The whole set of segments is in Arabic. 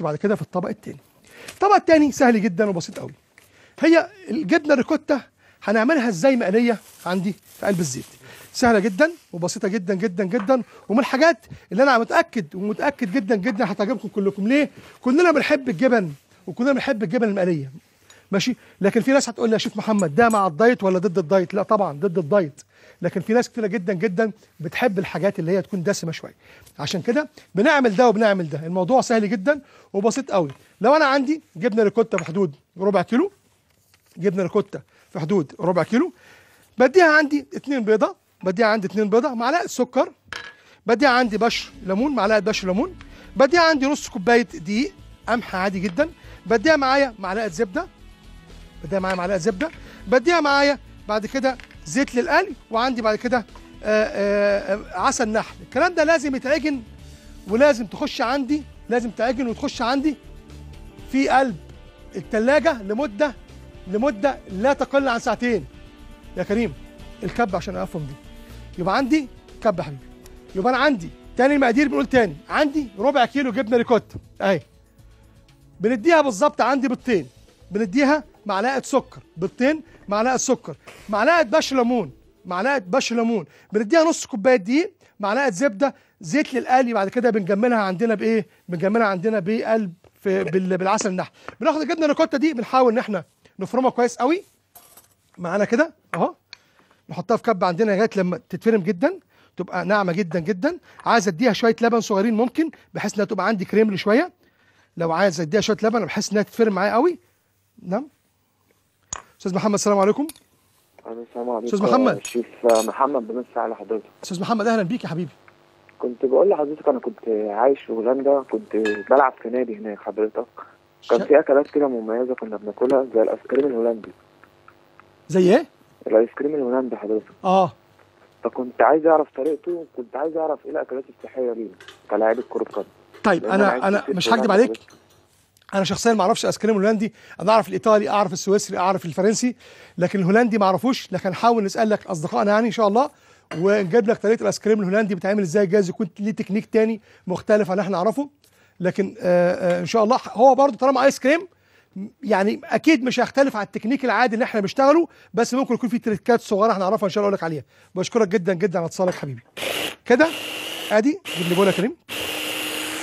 وبعد كده في الطبق الثاني الطبق الثاني سهل جدا وبسيط قوي هي الجبنه ريكوتا هنعملها ازاي مقليه عندي في قلب الزيت سهله جدا وبسيطه جدا جدا جدا ومن الحاجات اللي انا متاكد ومتاكد جدا جدا هتعجبكم كلكم ليه كلنا بنحب الجبن وكلنا بنحب الجبن المقليه ماشي لكن في ناس هتقول لي يا شيخ محمد ده مع الدايت ولا ضد الدايت لا طبعا ضد الدايت لكن في ناس كتيره جدا جدا بتحب الحاجات اللي هي تكون دسمه شويه عشان كده بنعمل ده وبنعمل ده الموضوع سهل جدا وبسيط قوي لو انا عندي جبنه ريكوتا في حدود ربع كيلو جبنه ريكوتا في حدود ربع كيلو بديها عندي اثنين بيضه بديها عندي اثنين بيضه معلقه سكر بديها عندي بشر ليمون معلقه بشر ليمون بديها عندي نص كوبايه دقيق قمح عادي جدا بديها معايا معلقه زبده بديها معايا معلقه زبده بديها معايا بعد كده زيت للقلي وعندي بعد كده آه، آه، عسل نحل الكلام ده لازم يتعجن ولازم تخش عندي لازم تعجن وتخش عندي في قلب التلاجة لمدة لمدة لا تقل عن ساعتين يا كريم الكبة عشان أقفهم دي يبقى عندي كبة حبيبي يبقى أنا عندي تاني المقادير بنقول تاني عندي ربع كيلو جبنة ريكوتا أهي بنديها بالظبط عندي بالطين بنديها معلقه سكر بيضتين معلقه سكر معلقه بش ليمون معلقه بش ليمون بنديها نص كوبايه دقيق معلقه زبده زيت للقلي بعد كده بنجملها عندنا بايه بنجملها عندنا بقلب في بالعسل النحل بناخد الجبنه الريكوتا دي بنحاول ان احنا نفرمها كويس قوي معانا كده اهو نحطها في كب عندنا لغايه لما تتفرم جدا تبقى ناعمه جدا جدا عايز اديها شويه لبن صغيرين ممكن بحيث انها تبقى عندي كريملي شويه لو عايز اديها شويه لبن بحيث انها تتفرم معايا قوي نعم استاذ محمد السلام عليكم السلام عليكم استاذ محمد الشيخ محمد بمسي على حضرتك استاذ محمد اهلا بيك يا حبيبي كنت بقول لحضرتك انا كنت عايش في هولندا كنت بلعب في نادي هناك حضرتك كان في اكلات كده مميزه كنا بناكلها زي الايس كريم الهولندي زي ايه؟ الايس كريم الهولندي حضرتك اه فكنت عايز اعرف طريقته وكنت عايز اعرف ايه الاكلات الصحيه ليه كلاعب كره قدم طيب انا انا مش إيه هكدب عليك انا شخصيا ما اعرفش ايس كريم هولندي انا اعرف الايطالي اعرف السويسري اعرف الفرنسي لكن الهولندي ما اعرفوش لكن هنحاول نسال لك اصدقائنا يعني ان شاء الله ونجيب لك طريقه الايس كريم الهولندي بتعمل ازاي جايز يكون ليه تكنيك تاني مختلف عن اللي احنا نعرفه لكن آآ آه، آآ آه، ان شاء الله هو برضه طالما ايس كريم يعني اكيد مش هيختلف عن التكنيك العادي اللي احنا بنشتغله بس ممكن يكون في تريكات صغيره احنا نعرفها ان شاء الله اقول لك عليها بشكرك جدا جدا على اتصالك حبيبي كده ادي جبنه كريم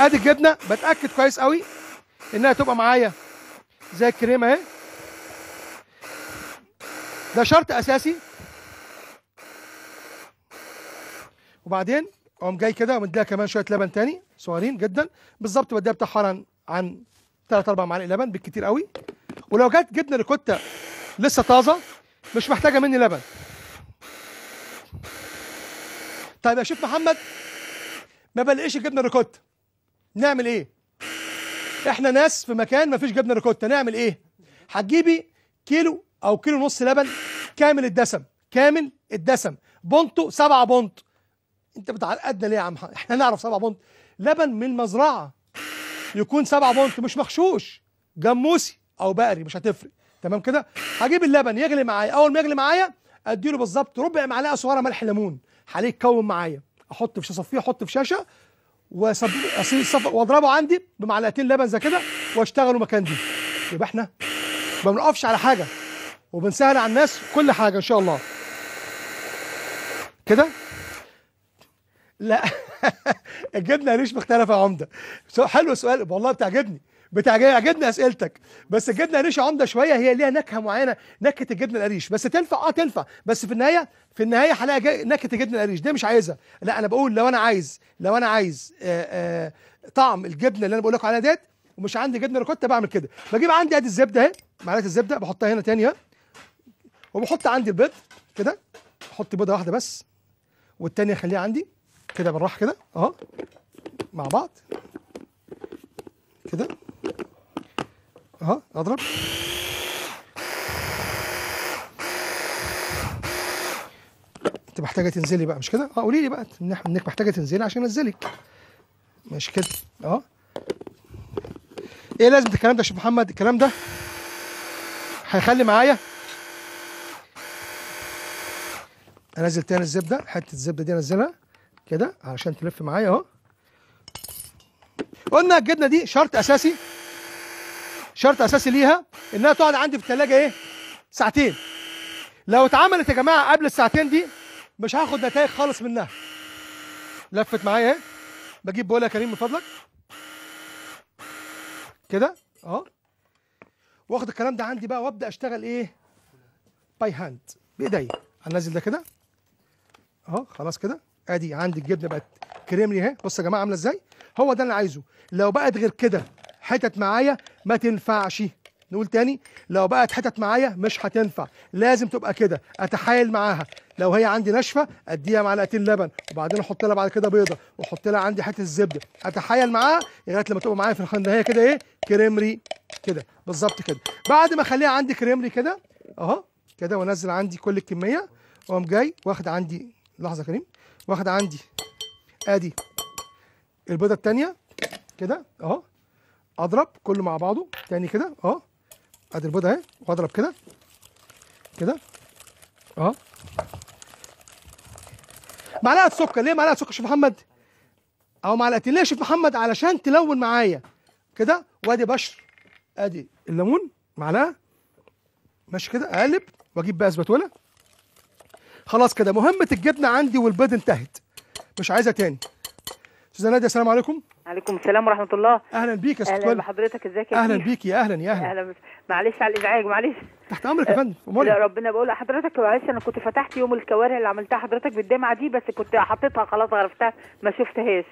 ادي الجبنه بتاكد كويس قوي انها تبقى معايا زي الكريمه اهي ده شرط اساسي وبعدين اقوم جاي كده ومديها كمان شويه لبن تاني صغيرين جدا بالظبط بديها بتاع حرن عن 3 4 معالق لبن بالكتير قوي ولو جت جبنه ريكوتا لسه طازه مش محتاجه مني لبن طيب يا شيف محمد ما بلاقيش الجبنه ريكوتا نعمل ايه احنا ناس في مكان مفيش جبنه ريكوتا نعمل ايه هتجيبي كيلو او كيلو نص لبن كامل الدسم كامل الدسم بونتو 7 بونت انت بتعقدنا ليه يا عم احنا نعرف 7 بونت لبن من المزرعه يكون 7 بونت مش مغشوش جاموسي او بقري مش هتفرق تمام كده هجيب اللبن يغلي معايا اول ما يغلي معايا اديله بالظبط ربع معلقه صغيره ملح ليمون هلاقيه يتكون معايا احط في صفيه احط في شاشه واضربه عندي بمعلقتين لبن زي كده واشتغلوا مكان دي يبقى احنا ما بنقفش على حاجه وبنسهل على الناس كل حاجه ان شاء الله كده لا الجبنه ريش مختلفه يا عمده حلو السؤال والله بتعجبني بتاع جبنة اسئلتك بس الجبنه القريش عمده شويه هي ليها نكهه معينه نكهه الجبنه القريش بس تنفع اه تنفع بس في النهايه في النهايه هلاقي نكهه الجبنه القريش دي مش عايزها لا انا بقول لو انا عايز لو انا عايز آآ آه، آآ آه، طعم الجبنه اللي انا بقول لكم عليها ديت ومش عندي جبنه ريكوتا بعمل كده بجيب عندي ادي الزبده اهي معلقه الزبده بحطها هنا تاني وبحط عندي البيض كده احط بيضه واحده بس والتانيه اخليها عندي كده بالراحه كده اهو مع بعض كده ها اضرب انت محتاجه تنزلي بقى مش كده اه قولي لي بقى انك محتاجه تنزلي عشان انزلك مش كده اه ايه لازمه الكلام ده يا شيخ محمد الكلام ده هيخلي معايا انزل تاني الزبده حته الزبده دي انزلها كده علشان تلف معايا اهو قلنا الجبنه دي شرط اساسي شرط اساسي ليها انها تقعد عندي في الثلاجه ايه ساعتين لو اتعملت يا جماعه قبل الساعتين دي مش هاخد نتائج خالص منها لفت معايا اهي بجيب بوله يا كريم من فضلك كده اهو واخد الكلام ده عندي بقى وابدا اشتغل ايه باي هاند بايديا هنزل ده كده اهو خلاص كده ادي عندي الجبنه بقت كريملي اهي بص يا جماعه عامله ازاي هو ده اللي عايزه لو بقت غير كده حتت معايا ما تنفعش نقول تاني لو بقت حتت معايا مش هتنفع لازم تبقى كده اتحايل معاها لو هي عندي ناشفه اديها معلقتين لبن وبعدين احط لها بعد كده بيضه واحط لها عندي حته الزبده اتحايل معاها لغايه لما تبقى معايا في هي كده ايه كريمري كده بالظبط كده بعد ما اخليها عندي كريمري كده اهو كده وانزل عندي كل الكميه واقوم جاي واخد عندي لحظه كريم واخد عندي ادي البيضه الثانيه كده اهو اضرب كله مع بعضه تاني كده اه ادي البودة اهي واضرب كده كده اه معلقه سكر ليه معلقه سكر شيخ محمد او معلقتين ليه يا شيخ محمد علشان تلون معايا كده وادي بشر ادي الليمون معلقه ماشي كده اقلب واجيب بقى زبتوله خلاص كده مهمه الجبنه عندي والبيض انتهت مش عايزها تاني استاذه ناديه السلام عليكم عليكم السلام ورحمه الله اهلا بيك يا استاذ اهلا بحضرتك ازيك يا اهلا بيك يا اهلا يا اهلا اهلا معلش على الازعاج معلش تحت امرك يا فندم لا ربنا بقول لحضرتك معلش انا كنت فتحت يوم الكوارع اللي عملتها حضرتك بالدمعه دي بس كنت حطيتها خلاص عرفتها ما شفتهاش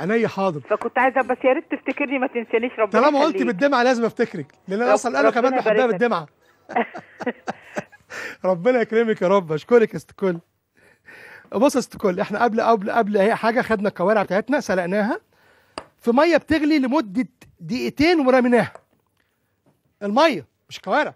عينيا حاضر فكنت عايزه بس يا ريت تفتكرني ما تنسانيش ربنا طالما قلت بالدمعه لازم افتكرك لان انا اصلا انا كمان بحبها بالدمعه ربنا يكرمك يا رب اشكرك يا استاذ بص يا كل احنا قبل قبل قبل اي حاجه خدنا الكوارع بتاعتنا سلقناها في ميه بتغلي لمده دقيقتين ورميناها الميه مش الكوارع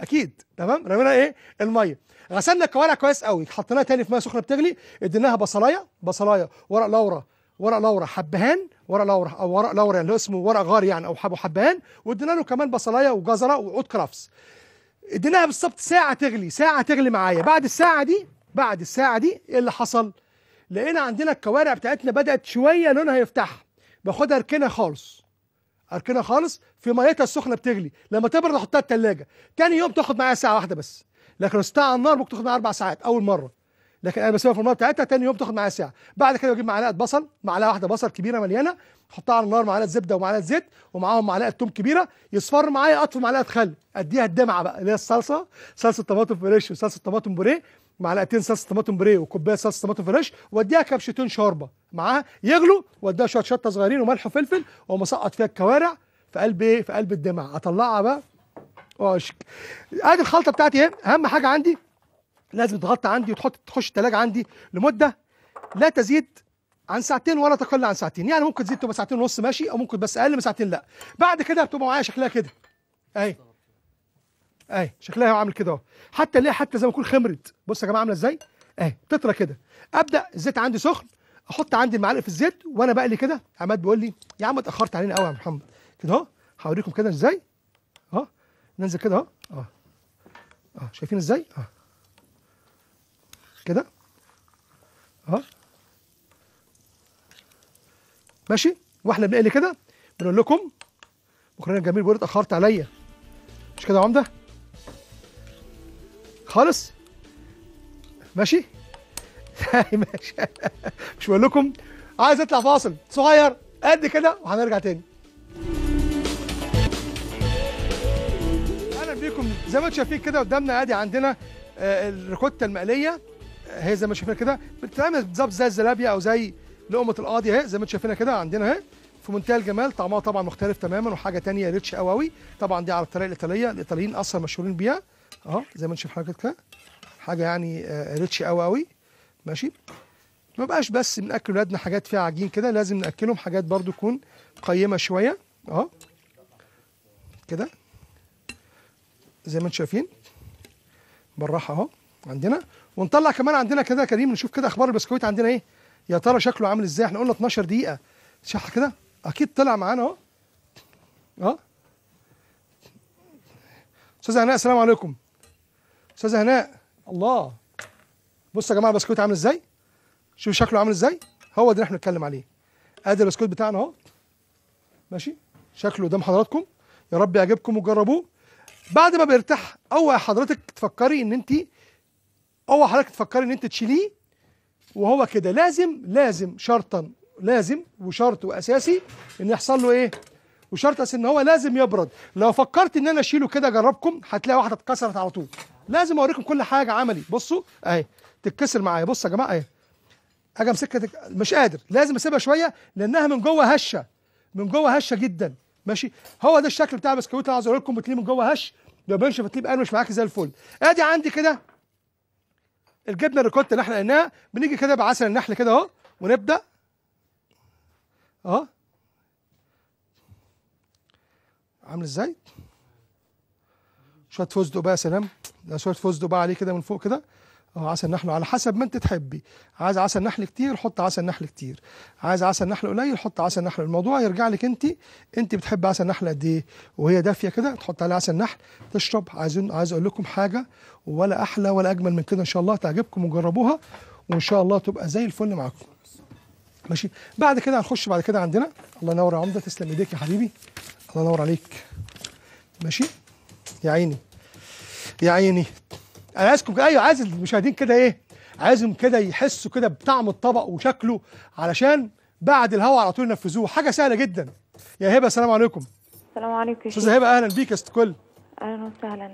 اكيد تمام رمينا ايه الميه غسلنا الكوارع كويس قوي حطيناها تاني في ميه سخنه بتغلي اديناها بصلايه بصلايه ورق لورا ورق لورا حبهان ورق لورا او ورق لورا اللي اسمه ورق غار يعني او حبه حبهان وادينا له كمان بصلايه وجزره وعود كرفس اديناها بالظبط ساعه تغلي ساعه تغلي معايا بعد الساعه دي بعد الساعة دي ايه اللي حصل؟ لقينا عندنا الكوارع بتاعتنا بدأت شوية لونها يفتح باخدها اركنها خالص اركنها خالص في ميتها السخنة بتغلي لما تبرد احطها التلاجة تاني يوم تاخد معايا ساعة واحدة بس لكن لو على النار ممكن تاخد معايا أربع ساعات أول مرة لكن انا بسيبها في الميه بتاعتها تاني يوم تاخد معايا ساعه بعد كده بجيب معلقه بصل معلقه واحده بصل كبيره مليانه احطها على النار معلقه زبده ومعلقه زيت ومعاهم معلقه توم كبيره يصفر معايا اطفي معلقه خل اديها الدمعه بقى اللي هي الصلصه صلصه طماطم فريش وصلصه طماطم بوريه معلقتين صلصه طماطم بريه وكوبايه صلصه طماطم فريش واديها كبشتين شوربه معاها يغلوا واديها شويه شطه صغيرين وملح وفلفل واقوم اسقط فيها الكوارع في قلب ايه في قلب الدمع اطلعها بقى واشك أه، ادي الخلطه بتاعتي اهي اهم حاجه عندي لازم تغطى عندي وتحط تخش الثلاجه عندي لمده لا تزيد عن ساعتين ولا تقل عن ساعتين يعني ممكن تزيد تبقى ساعتين ونص ماشي او ممكن بس اقل من ساعتين لا بعد كده بتبقى معايا شكلها كده اهي اهي شكلها عامل كده اهو حتى ليه حتى زي ما تكون خمرت بص يا جماعه عامله ازاي اهي تطرى كده ابدا الزيت عندي سخن احط عندي المعلقه في الزيت وانا بقلي كده عماد بيقول لي يا عم اتاخرت علينا قوي يا محمد كده اهو هوريكم كده ازاي اهو ننزل كده اهو اه اه شايفين ازاي اه كده اهو ماشي واحنا بنقلي كده بنقول لكم بكره جميل بيقول اتاخرت عليا مش كده يا عمده خالص ماشي طيب، ماشي مش بقول لكم عايز اطلع فاصل صغير قد كده وهنرجع تاني اهلا بيكم زي ما انتم شايفين كده قدامنا ادي عندنا آه، الريكوتا المقليه هي زي ما شايفين كده بتتعمل بالظبط زي الزلابيا او زي لقمه القاضي اهي زي ما انتم شايفينها كده عندنا اهي في منتهى الجمال طعمها طبعا مختلف تماما وحاجه تانية ريتش قوي قوي طبعا دي على الطريقه الايطاليه الايطاليين اصلا مشهورين بيها اهو زي ما نشوف حاجه كده حاجه يعني آه، ريتش قوي قوي ماشي ما بقاش بس بناكل ولادنا حاجات فيها عجين كده لازم ناكلهم حاجات برضو تكون قيمه شويه اهو كده زي ما انتم شايفين بالراحه اهو عندنا ونطلع كمان عندنا كده كريم نشوف كده اخبار البسكويت عندنا ايه يا ترى شكله عامل ازاي احنا قلنا 12 دقيقه صح كده اكيد طلع معانا اهو اه استاذ هناء السلام عليكم استاذه هناء الله بصوا يا جماعه البسكوت عامل ازاي شوفوا شكله عامل ازاي هو ده اللي احنا بنتكلم عليه ادي البسكوت بتاعنا اهو ماشي شكله قدام حضراتكم يا رب يعجبكم وجربوه بعد ما بيرتاح اوعى حضرتك تفكري ان انت اوعى حضرتك تفكري ان انت تشيليه وهو كده لازم لازم شرطا لازم وشرط واساسي ان يحصل له ايه وشرط اساسي ان هو لازم يبرد لو فكرت ان انا اشيله كده اجربكم هتلاقي واحده اتكسرت على طول لازم اوريكم كل حاجه عملي بصوا اهي تتكسر معايا بص يا جماعه اهي اجي امسكها تك... مش قادر لازم اسيبها شويه لانها من جوه هشه من جوه هشه جدا ماشي هو ده الشكل بتاع البسكويت اللي عايز اقول لكم بتليه من جوه هش ما بيبانش بقى مش معاك زي الفل ادي عندي كده الجبنه الريكوتا اللي احنا قلناها بنيجي كده بعسل النحل كده اهو ونبدا اهو عامل ازاي شويه فستق بقى يا سلام ده شويه فستق بقى عليه كده من فوق كده اه عسل نحل على حسب ما انت تحبي عايز عسل نحل كتير حط عسل نحل كتير عايز عسل نحل قليل حط عسل نحل الموضوع يرجع لك انت انت بتحب عسل نحل قد ايه وهي دافيه كده تحط عليها عسل نحل تشرب عايزين عايز اقول لكم حاجه ولا احلى ولا اجمل من كده ان شاء الله تعجبكم وجربوها وان شاء الله تبقى زي الفل معاكم ماشي بعد كده هنخش بعد كده عندنا الله ينور يا عمده تسلم ايديك يا حبيبي الله ينور عليك ماشي يا عيني يا عيني انا عايزكم ايوه عايز المشاهدين كده ايه عايزهم كده يحسوا كده بطعم الطبق وشكله علشان بعد الهوا على طول ينفذوه حاجه سهله جدا يا هبه السلام عليكم السلام عليكم استاذه هبه اهلا بيك يا ست كل اهلا وسهلا